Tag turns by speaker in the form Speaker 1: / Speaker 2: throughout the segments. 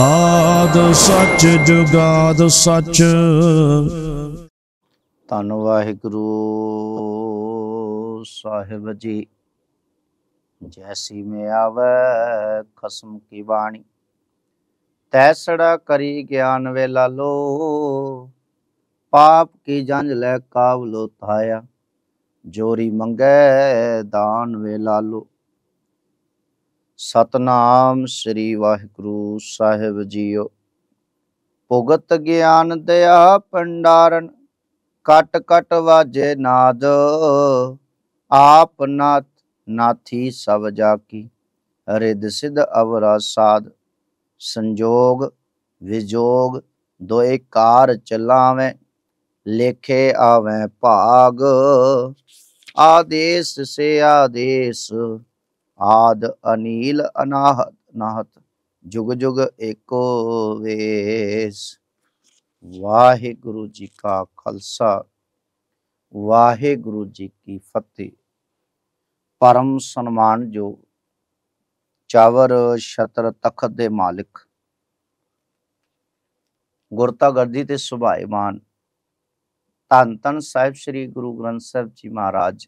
Speaker 1: ਆਦ ਸੱਚ ਜੁਗਾਦ ਸੱਚ ਧੰਨ ਵਾਹਿਗੁਰੂ ਸਾਹਿਬ ਜੀ ਜੈਸੀ ਮੇ ਆਵੇ ਖਸਮ ਕੀ ਬਾਣੀ ਤੈਸੜਾ ਕਰੀ ਗਿਆਨ ਵੇ ਲਾਲੋ ਪਾਪ ਕੀ ਜੰਜ ਲੈ ਕਾਵ ਲੋ ਥਾਇਆ ਜੋਰੀ ਮੰਗੇ ਦਾਨ ਵੇ ਲਾਲੋ ਸਤਨਾਮ ਸ੍ਰੀ ਵਾਹਿਗੁਰੂ ਸਾਹਿਬ ਜੀਓ ਭੁਗਤ ਗਿਆਨ ਦਇਆ ਪੰਡਾਰਨ ਕਟ ਕਟ ਵਾਜੇ ਨਾਦ ਆਪ ਨਾਥ ਨਾਥੀ ਸਭ ਜਾ ਕੀ ਰਿਦ ਸਿਧ ਅਵਰਾ ਸਾਧ ਸੰਜੋਗ ਵਿਜੋਗ ਦੋਏ ਕਾਰ ਚਲਾਵੇਂ ਲੇਖੇ ਆਵੇਂ ਭਾਗ ਆਦੇਸ ਸੇ ਆਦੇਸ ਆਦ ਅਨੀਲ ਅਨਾਹਤ ਨਾਹਤ ਜੁਗ ਜੁਗ ਏਕੋ ਵੇਸ ਵਾਹਿਗੁਰੂ ਜੀ ਕਾ ਖਾਲਸਾ ਵਾਹਿਗੁਰੂ ਜੀ ਕੀ ਫਤਿਹ ਪਰਮ ਸਨਮਾਨ ਜੋ ਚਾਵਰ ਛਤਰ ਤਖਤ ਦੇ ਮਾਲਕ ਗਰਦੀ ਤੇ ਸੁਭਾਈਮਾਨ ਧੰਨ ਧੰਨ ਸਾਹਿਬ ਸ੍ਰੀ ਗੁਰੂ ਗ੍ਰੰਥ ਸਾਹਿਬ ਜੀ ਮਹਾਰਾਜ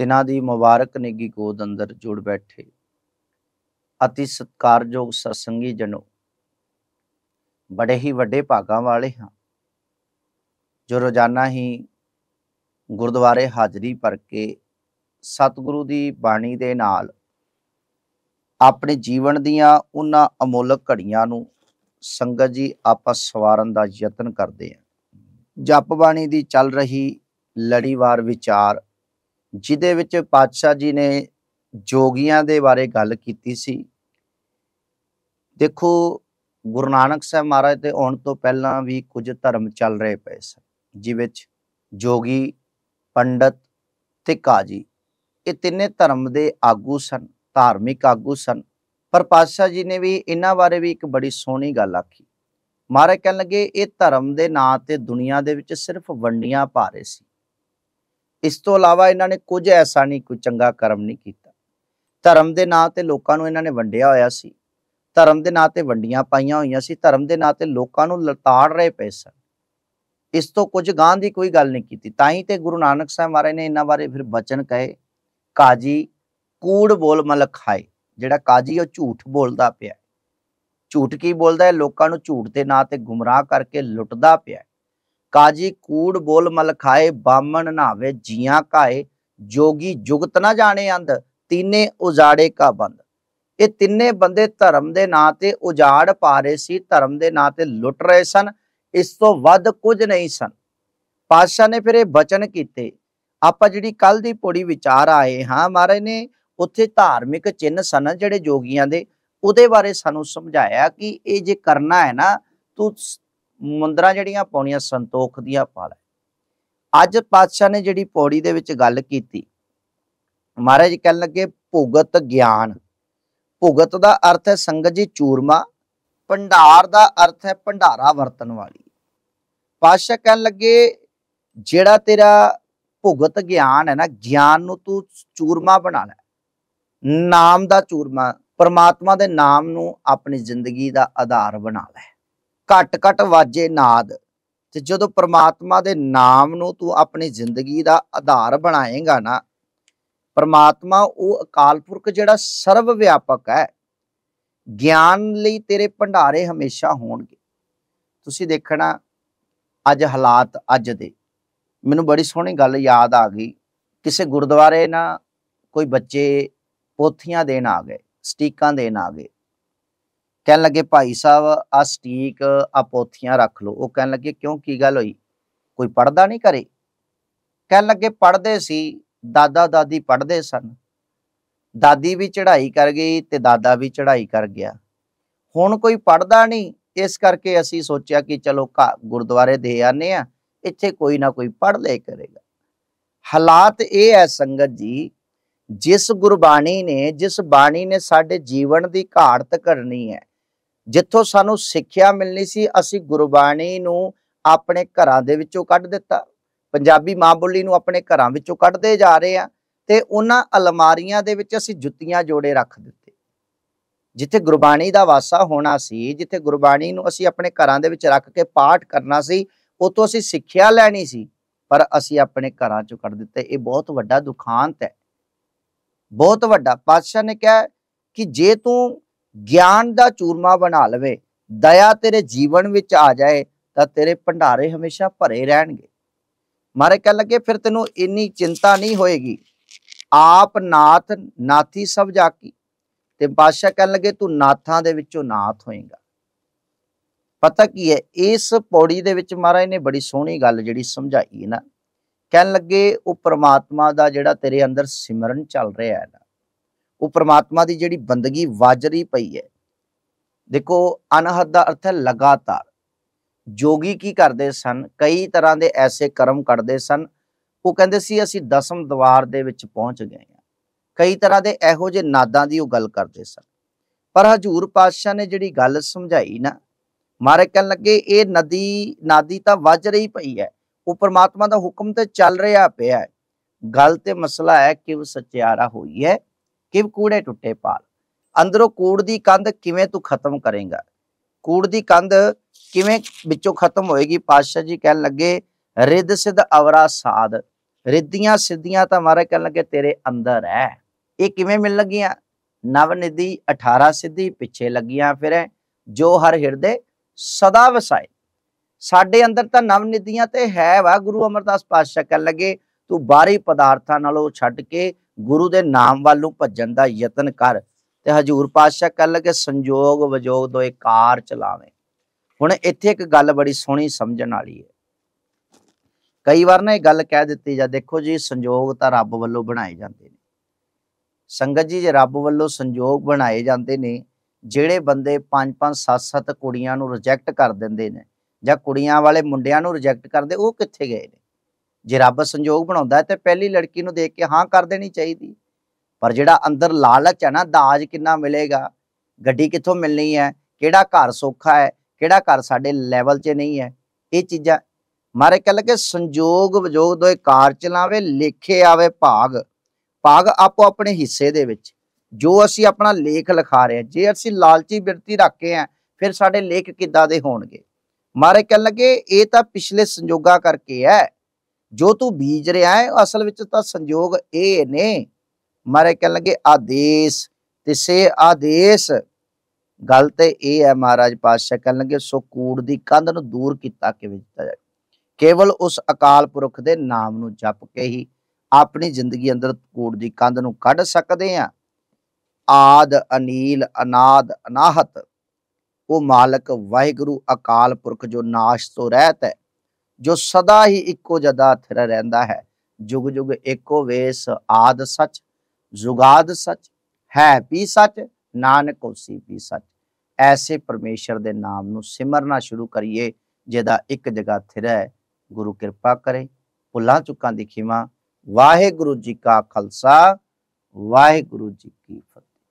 Speaker 1: ਤਿਨਾਂ ਦੀ ਮੁਬਾਰਕ ਨਿੱਗੀ ਗੋਦ ਅੰਦਰ ਜੁੜ ਬੈਠੇ ਅਤੀ ਸਤਕਾਰਯੋਗ ਸਤਸੰਗੀ ਜਨੋ ਬੜੇ ਹੀ ਵੱਡੇ ਭਾਗਾਂ ਵਾਲੇ ਹਾਂ ਜੋ ਰੋਜ਼ਾਨਾ ਹੀ ਗੁਰਦੁਆਰੇ ਹਾਜ਼ਰੀ ਭਰ ਕੇ ਸਤਿਗੁਰੂ ਦੀ ਬਾਣੀ ਦੇ ਨਾਲ ਆਪਣੇ ਜੀਵਨ ਦੀਆਂ ਉਹਨਾਂ ਅਮੋਲਕ ਘੜੀਆਂ ਨੂੰ ਸੰਗਤ ਜੀ ਆਪਸ ਸਵਾਰਨ ਦਾ ਯਤਨ ਕਰਦੇ ਆ ਜਪ ਬਾਣੀ ਦੀ ਚੱਲ ਰਹੀ ਲੜੀਵਾਰ ਵਿਚਾਰ ਜਿਦੇ ਵਿੱਚ ਪਾਤਸ਼ਾਹ ਜੀ ਨੇ ਜੋਗੀਆਂ ਦੇ ਬਾਰੇ ਗੱਲ ਕੀਤੀ ਸੀ ਦੇਖੋ ਗੁਰੂ ਨਾਨਕ ਸਾਹਿਬ ਮਹਾਰਾਜ ਦੇ ਆਉਣ ਤੋਂ ਪਹਿਲਾਂ ਵੀ ਕੁਝ ਧਰਮ ਚੱਲ ਰਹੇ ਪਏ ਸਨ ਜਿ ਵਿੱਚ ਜੋਗੀ ਪੰਡਤ ਤੇ ਕਾਜੀ ਇਹ ਤਿੰਨੇ ਧਰਮ ਦੇ ਆਗੂ ਸਨ ਧਾਰਮਿਕ ਆਗੂ ਸਨ ਪਰ ਪਾਤਸ਼ਾਹ ਜੀ ਨੇ ਵੀ ਇਹਨਾਂ ਬਾਰੇ ਵੀ ਇੱਕ ਬੜੀ ਸੋਹਣੀ ਗੱਲ ਆਖੀ ਮਹਾਰਾਜ ਕਹਿਣ ਲੱਗੇ ਇਹ ਧਰਮ ਦੇ ਨਾਂ ਤੇ ਦੁਨੀਆ ਦੇ ਵਿੱਚ ਸਿਰਫ ਵੰਡੀਆਂ ਪਾ ਰਹੇ ਸੀ ਇਸ ਤੋਂ ਇਲਾਵਾ ਇਹਨਾਂ ਨੇ ਕੁਝ ਐਸਾ ਨਹੀਂ ਕੋਈ ਚੰਗਾ ਕਰਮ ਨਹੀਂ ਕੀਤਾ ਧਰਮ ਦੇ ਨਾਂ ਤੇ ਲੋਕਾਂ ਨੂੰ ਇਹਨਾਂ ਨੇ ਵੰਡਿਆ ਹੋਇਆ ਸੀ ਧਰਮ ਦੇ ਨਾਂ ਤੇ ਵੰਡੀਆਂ ਪਾਈਆਂ ਹੋਈਆਂ ਸੀ ਧਰਮ ਦੇ ਨਾਂ ਤੇ ਲੋਕਾਂ ਨੂੰ ਲਤਾੜ ਰਹੇ ਪਏ ਸਨ ਇਸ ਤੋਂ ਕੁਝ ਗਾਂ ਦੀ ਕੋਈ ਗੱਲ ਨਹੀਂ ਕੀਤੀ ਤਾਂ ਹੀ ਤੇ ਗੁਰੂ ਨਾਨਕ ਸਾਹਿਬ ਮਹਾਰਾਜ ਨੇ ਇਹਨਾਂ ਬਾਰੇ ਫਿਰ ਬਚਨ ਕਹੇ ਕਾਜੀ ਕੂੜ ਬੋਲ ਮਲਖਾਏ ਜਿਹੜਾ ਕਾਜੀ ਉਹ ਝੂਠ ਬੋਲਦਾ ਪਿਆ ਝੂਠ ਕੀ ਬੋਲਦਾ ਹੈ ਲੋਕਾਂ ਨੂੰ ਝੂਠ ਦੇ ਨਾਂ ਤੇ ਗੁੰਮਰਾਹ ਕਰਕੇ ਲੁੱਟਦਾ ਪਿਆ ਕਾਜੀ ਕੂੜ ਬੋਲ ਮਲਖਾਏ ਬਾਮਣ ਨਾਵੇ ਜੀਆਂ ਕਾਏ ਜੋਗੀ ਜੁਗਤ ਨਾ ਜਾਣੇ ਅੰਦ ਤੀਨੇ ਉਜਾੜੇ ਕਾ ਬੰਦ ਇਹ ਤਿੰਨੇ ਬੰਦੇ ਧਰਮ ਦੇ ਨਾਂ ਤੇ ਉਜਾੜ ਪਾ ਰਹੇ ਸੀ ਧਰਮ ਦੇ ਨਾਂ ਤੇ ਲੁੱਟ ਰਹੇ ਸਨ ਇਸ ਤੋਂ ਵੱਧ ਕੁਝ ਨਹੀਂ ਸਨ ਪਾਤਸ਼ਾਹ ਨੇ ਫਿਰ ਇਹ ਬਚਨ ਕੀਤੇ ਆਪਾਂ ਜਿਹੜੀ ਕੱਲ ਦੀ ਪੌੜੀ ਵਿਚਾਰ ਆਏ ਹਾਂ ਮਹਾਰਾਜ ਨੇ ਉੱਥੇ ਧਾਰਮਿਕ ਚਿੰਨ ਸਨ ਜਿਹੜੇ ਜੋਗੀਆਂ ਦੇ ਉਹਦੇ ਬਾਰੇ ਸਾਨੂੰ ਸਮਝਾਇਆ ਕਿ ਇਹ ਜੇ ਕਰਨਾ ਹੈ ਨਾ ਤੂੰ ਮੁੰਦਰਾ ਜਿਹੜੀਆਂ ਪਾਉਣੀਆਂ ਸੰਤੋਖ ਦੀਆਂ ਪਾਲ ਅੱਜ ਪਾਤਸ਼ਾਹ ਨੇ ਜਿਹੜੀ ਪੌੜੀ ਦੇ ਵਿੱਚ ਗੱਲ ਕੀਤੀ ਮਹਾਰਾਜ ਕਹਿਣ ਲੱਗੇ ਭੁਗਤ ਗਿਆਨ ਭੁਗਤ ਦਾ ਅਰਥ ਹੈ ਸੰਗਤ ਜੀ ਚੂਰਮਾ ਭੰਡਾਰ ਦਾ ਅਰਥ ਹੈ ਭੰਡਾਰਾ ਵਰਤਨ ਵਾਲੀ ਪਾਤਸ਼ਾਹ ਕਹਿਣ ਲੱਗੇ ਜਿਹੜਾ ਤੇਰਾ ਭੁਗਤ ਗਿਆਨ ਹੈ ਨਾ ਗਿਆਨ ਨੂੰ ਤੂੰ ਚੂਰਮਾ ਬਣਾ ਲੈ ਨਾਮ ਦਾ ਚੂਰਮਾ ਪਰਮਾਤਮਾ ਦੇ ਨਾਮ ਨੂੰ ਆਪਣੀ ਜ਼ਿੰਦਗੀ ਦਾ ਆਧਾਰ ਬਣਾ ਲੈ ਘਟ ਘਟ ਵਾਜੇ ਨਾਦ ਤੇ ਜਦੋਂ ਪ੍ਰਮਾਤਮਾ ਦੇ ਨਾਮ ਨੂੰ ਤੂੰ ਆਪਣੀ ਜ਼ਿੰਦਗੀ ਦਾ ਆਧਾਰ ਬਣਾਏਗਾ ਨਾ ਪ੍ਰਮਾਤਮਾ ਉਹ ਅਕਾਲ ਪੁਰਖ ਜਿਹੜਾ ਸਰਵ ਵਿਆਪਕ ਹੈ ਗਿਆਨ ਲਈ ਤੇਰੇ ਭੰਡਾਰੇ ਹਮੇਸ਼ਾ ਹੋਣਗੇ ਤੁਸੀਂ ਦੇਖਣਾ ਅੱਜ ਹਾਲਾਤ ਅੱਜ ਦੇ ਮੈਨੂੰ ਬੜੀ ਸੋਹਣੀ ਗੱਲ ਯਾਦ ਆ ਗਈ ਕਿਸੇ ਗੁਰਦੁਆਰੇ ਨਾ ਕੋਈ ਬੱਚੇ ਪੋਥੀਆਂ ਦੇਣ ਆ ਗਏ ਸਟੀਕਾਂ ਦੇਣ ਆ ਗਏ ਕਹਿਣ ਲੱਗੇ ਭਾਈ ਸਾਹਿਬ ਆ ਸਟੀਕ ਆ ਪੋਥੀਆਂ ਰੱਖ ਲਓ ਉਹ ਕਹਿਣ ਲੱਗੇ ਕਿਉਂ ਕੀ ਗੱਲ ਹੋਈ ਕੋਈ ਪੜਦਾ ਨਹੀਂ ਕਰੇ ਕਹਿਣ ਲੱਗੇ ਪੜਦੇ ਸੀ ਦਾਦਾ ਦਾਦੀ ਪੜਦੇ ਸਨ ਦਾਦੀ ਵੀ ਚੜ੍ਹਾਈ ਕਰ ਗਈ ਤੇ ਦਾਦਾ ਵੀ ਚੜ੍ਹਾਈ ਕਰ ਗਿਆ ਹੁਣ ਕੋਈ ਪੜਦਾ ਨਹੀਂ ਇਸ ਕਰਕੇ ਅਸੀਂ ਸੋਚਿਆ ਕਿ ਚਲੋ ਗੁਰਦੁਆਰੇ ਦੇ ਆਨੇ ਆ ਇੱਥੇ ਕੋਈ ਨਾ ਕੋਈ ਪੜ ਲੈ ਕਰੇਗਾ ਹਾਲਾਤ ਇਹ ਹੈ ਸੰਗਤ ਜੀ ਜਿਸ ਗੁਰਬਾਣੀ ਨੇ ਜਿਸ ਬਾਣੀ ਨੇ ਸਾਡੇ ਜੀਵਨ ਦੀ ਘਾੜਤ ਕਰਨੀ ਹੈ ਜਿੱਥੋਂ ਸਾਨੂੰ ਸਿੱਖਿਆ ਮਿਲਣੀ ਸੀ ਅਸੀਂ ਗੁਰਬਾਣੀ ਨੂੰ ਆਪਣੇ ਘਰਾਂ ਦੇ ਵਿੱਚੋਂ ਕੱਢ ਦਿੱਤਾ ਪੰਜਾਬੀ ਮਾਂ ਬੋਲੀ ਨੂੰ ਆਪਣੇ ਘਰਾਂ ਵਿੱਚੋਂ ਕੱਢਦੇ ਜਾ ਰਹੇ ਆ ਤੇ ਉਹਨਾਂ ਅਲਮਾਰੀਆਂ ਦੇ ਵਿੱਚ ਅਸੀਂ ਜੁੱਤੀਆਂ ਜੋੜੇ ਰੱਖ ਦਿੱਤੇ ਜਿੱਥੇ ਗੁਰਬਾਣੀ ਦਾ ਵਾਸਾ ਹੋਣਾ ਸੀ ਜਿੱਥੇ ਗੁਰਬਾਣੀ ਨੂੰ ਅਸੀਂ ਆਪਣੇ ਘਰਾਂ ਦੇ ਵਿੱਚ ਰੱਖ ਕੇ ਪਾਠ ਕਰਨਾ ਸੀ ਉਤੋਂ ਅਸੀਂ ਸਿੱਖਿਆ ਲੈਣੀ ਸੀ ਪਰ ਅਸੀਂ ਆਪਣੇ ਘਰਾਂ ਚੋਂ ਕੱਢ ਦਿੱਤੇ ਇਹ ਬਹੁਤ ਵੱਡਾ ਦੁਖਾਂਤ ਹੈ ਬਹੁਤ ਵੱਡਾ ਪਾਤਸ਼ਾਹ ਨੇ ਕਿਹਾ ਕਿ ਜੇ ਤੂੰ ਗਿਆਨ ਦਾ ਚੂਰਮਾ ਬਣਾ ਲਵੇ ਦਇਆ ਤੇਰੇ ਜੀਵਨ ਵਿੱਚ ਆ ਜਾਏ ਤਾਂ ਤੇਰੇ ਭੰਡਾਰੇ ਹਮੇਸ਼ਾ ਭਰੇ ਰਹਿਣਗੇ ਮਾਰੇ ਕਹਿ ਲੱਗੇ ਫਿਰ ਤੈਨੂੰ ਇੰਨੀ ਚਿੰਤਾ ਨਹੀਂ ਹੋਏਗੀ ਆਪ ਨਾਥ ਨਾਥੀ ਸਭ ਜਾਕੀ ਤੇ ਬਾਦਸ਼ਾਹ ਕਹਿਣ ਲੱਗੇ ਤੂੰ ਨਾਥਾਂ ਦੇ ਵਿੱਚੋਂ ਨਾਥ ਹੋਏਗਾ ਪਤਾ ਕੀ ਹੈ ਇਸ ਪੌੜੀ ਦੇ ਵਿੱਚ ਮਹਾਰਾਜ ਨੇ ਬੜੀ ਸੋਹਣੀ ਗੱਲ ਜਿਹੜੀ ਸਮਝਾਈ ਨਾ ਕਹਿਣ ਲੱਗੇ ਉਹ ਪ੍ਰਮਾਤਮਾ ਦਾ ਜਿਹੜਾ ਤੇਰੇ ਅੰਦਰ ਸਿਮਰਨ ਚੱਲ ਰਿਹਾ ਹੈ ਨਾ ਉਹ ਪ੍ਰਮਾਤਮਾ ਦੀ ਜਿਹੜੀ ਬੰਦਗੀ ਵਾਜਰੀ ਪਈ ਹੈ ਦੇਖੋ ਅਨਹਦ ਦਾ ਅਰਥ ਹੈ ਲਗਾਤਾਰ ਜੋਗੀ ਕੀ ਕਰਦੇ ਸਨ ਕਈ ਤਰ੍ਹਾਂ ਦੇ ਐਸੇ ਕਰਮ ਕਰਦੇ ਸਨ ਉਹ ਕਹਿੰਦੇ ਸੀ ਅਸੀਂ ਦਸਮ ਦਵਾਰ ਦੇ ਵਿੱਚ ਪਹੁੰਚ ਗਏ ਹਾਂ ਕਈ ਤਰ੍ਹਾਂ ਦੇ ਇਹੋ ਜਿਹੇ ਨਾਦਾਂ ਦੀ ਉਹ ਗੱਲ ਕਰਦੇ ਸਨ ਪਰ ਹਜੂਰ ਪਾਤਸ਼ਾਹ ਨੇ ਜਿਹੜੀ ਗੱਲ ਸਮਝਾਈ ਨਾ ਮਾਰੇ ਕਹਿਣ ਲੱਗੇ ਇਹ ਨਦੀ ਨਾਦੀ ਤਾਂ ਵੱਜ ਰਹੀ ਪਈ ਹੈ ਉਹ ਪ੍ਰਮਾਤਮਾ ਦਾ ਹੁਕਮ ਤੇ ਚੱਲ ਰਿਹਾ ਪਿਆ ਹੈ ਗੱਲ ਤੇ ਮਸਲਾ ਹੈ ਕਿ ਉਹ ਸੱਚਿਆਰਾ ਹੋਈ ਹੈ ਕਿਵ ਕੂੜੇ ਟੁੱਟੇ ਪਾਲ ਅੰਦਰੋਂ ਕੂੜ ਦੀ ਕੰਧ ਕਿਵੇਂ ਤੂੰ ਖਤਮ ਕਰੇਗਾ ਕੂੜ ਦੀ ਕੰਧ ਕਿਵੇਂ ਵਿੱਚੋਂ ਖਤਮ ਹੋਏਗੀ ਪਾਤਸ਼ਾਹ ਜੀ ਕਹਿਣ ਲੱਗੇ ਰਿੱਧ ਸਿੱਧ ਅਵਰਾ ਸਾਧ ਰਿੱਧੀਆਂ ਸਿੱਧੀਆਂ ਤਾਂ ਮਾਰੇ ਕਹਿਣ ਲੱਗੇ ਤੇਰੇ ਅੰਦਰ ਹੈ ਇਹ ਕਿਵੇਂ ਮਿਲ ਲੱਗੀਆਂ ਨਵਨਿਧੀ 18 ਸਿੱਧੀ ਪਿੱਛੇ ਲੱਗੀਆਂ ਫਿਰ ਜੋ ਹਰ ਹਿਰਦੇ ਸਦਾ ਵਸਾਏ ਸਾਡੇ ਅੰਦਰ ਤਾਂ ਨਵ ਨਵਨਿਧੀਆਂ ਤੇ ਹੈ ਵਾ ਗੁਰੂ ਅਮਰਦਾਸ ਪਾਤਸ਼ਾਹ ਕਹਿਣ ਲੱਗੇ ਤੂੰ ਬਾਹਰੀ ਪਦਾਰਥਾਂ ਨਾਲੋਂ ਛੱਡ ਕੇ ਗੁਰੂ ਦੇ ਨਾਮ ਵੱਲ ਨੂੰ ਭੱਜਣ ਦਾ ਯਤਨ ਕਰ ਤੇ ਹਜੂਰ ਪਾਤਸ਼ਾਹ ਕਹ ਲਗੇ ਸੰਜੋਗ ਵਿਜੋਗ ਦੋਏ ਕਾਰ ਚਲਾਵੇਂ ਹੁਣ ਇੱਥੇ ਇੱਕ ਗੱਲ ਬੜੀ ਸੋਹਣੀ ਸਮਝਣ ਵਾਲੀ ਹੈ ਕਈ ਵਾਰ ਨਾ ਇਹ ਗੱਲ ਕਹਿ ਦਿੱਤੀ ਜਾਂ ਦੇਖੋ ਜੀ ਸੰਜੋਗ ਤਾਂ ਰੱਬ ਵੱਲੋਂ ਬਣਾਏ ਜਾਂਦੇ ਨੇ ਸੰਗਤ ਜੀ ਜੇ ਰੱਬ ਵੱਲੋਂ ਸੰਜੋਗ ਬਣਾਏ ਜਾਂਦੇ ਨੇ ਜਿਹੜੇ ਬੰਦੇ 5 5 7 7 ਕੁੜੀਆਂ ਨੂੰ ਰਿਜੈਕਟ ਕਰ ਦਿੰਦੇ ਨੇ ਜਾਂ ਕੁੜੀਆਂ ਵਾਲੇ ਮੁੰਡਿਆਂ ਨੂੰ ਰਿਜੈਕਟ ਕਰਦੇ ਉਹ ਕਿੱਥੇ ਗਏ ਨੇ جی رب سنجوگ بنا پہلی لڑکیوں دیکھ کے ہاں کر دینی چاہیے پر جا ل ہے نا داج کنا ملے گا گیڈی کتوں ملنی ہے کہڑا گھر سوکھا ہے کہڑا گھر سارے لوگ چ نہیں ہے یہ چیزاں مارے کہ کارچ لوگ لے کے آئے بھاگ بھاگ آپ اپنے حصے کے جو ابھی اپنا لے لکھا رہے ہیں جی اے لالچی برتی رکھے ہیں پھر سارے لےکھ کدا دے ہو گئے مارے کہ یہ پچھلے سنجوگ کر کے ہے ਜੋ ਤੂੰ ਬੀਜ ਰਿਹਾ ਹੈ ਅਸਲ ਵਿੱਚ ਤਾਂ ਸੰਜੋਗ ਇਹ ਨੇ ਮਾਰੇ ਕਹਿਣ ਲੱਗੇ ਆਦੇਸ਼ ਤਿਸੇ ਆਦੇਸ਼ ਗੱਲ ਤੇ ਇਹ ਹੈ ਮਹਾਰਾਜ ਪਾਤਸ਼ਾਹ ਕਹਿਣ ਲੱਗੇ ਸੋ ਕੂੜ ਦੀ ਕੰਧ ਨੂੰ ਦੂਰ ਕੀਤਾ ਕਿਵੇਂ ਕੀਤਾ ਜਾਏ ਕੇਵਲ ਉਸ ਅਕਾਲ ਪੁਰਖ ਦੇ ਨਾਮ ਨੂੰ ਜਪ ਕੇ ਹੀ ਆਪਣੀ ਜ਼ਿੰਦਗੀ ਅੰਦਰ ਕੂੜ ਦੀ ਕੰਧ ਨੂੰ ਕੱਢ ਸਕਦੇ ਆ ਆਦ ਅਨੀਲ ਅਨਾਦ ਅਨਾਹਤ ਉਹ ਮਾਲਕ ਵਾਹਿਗੁਰੂ ਅਕਾਲ ਪੁਰਖ ਜੋ ਨਾਸ਼ ਤੋਂ ਰਹਿਤ ਹੈ ਜੋ ਸਦਾ ਹੀ ਇੱਕੋ ਜਦਾ ਥਿਰ ਰਹਿੰਦਾ ਹੈ ਜੁਗ ਜੁਗ ਇੱਕੋ ਵੇਸ ਆਦ ਸਚ ਜੁਗਾਦ ਸਚ ਹੈ ਵੀ ਸਚ ਨਾਨਕ ਉਸੀ ਵੀ ਸਚ ਐਸੇ ਪਰਮੇਸ਼ਰ ਦੇ ਨਾਮ ਨੂੰ ਸਿਮਰਨਾ ਸ਼ੁਰੂ ਕਰੀਏ ਜਿਹਦਾ ਇੱਕ ਜਗਾ ਥਿਰ ਹੈ ਗੁਰੂ ਕਿਰਪਾ ਕਰੇ ਭੁੱਲਾਂ ਚੁੱਕਾਂ ਦੀ ਖਿਮਾ ਵਾਹਿਗੁਰੂ ਜੀ ਕਾ ਖਾਲਸਾ ਵਾਹਿਗੁਰੂ ਜੀ ਕੀ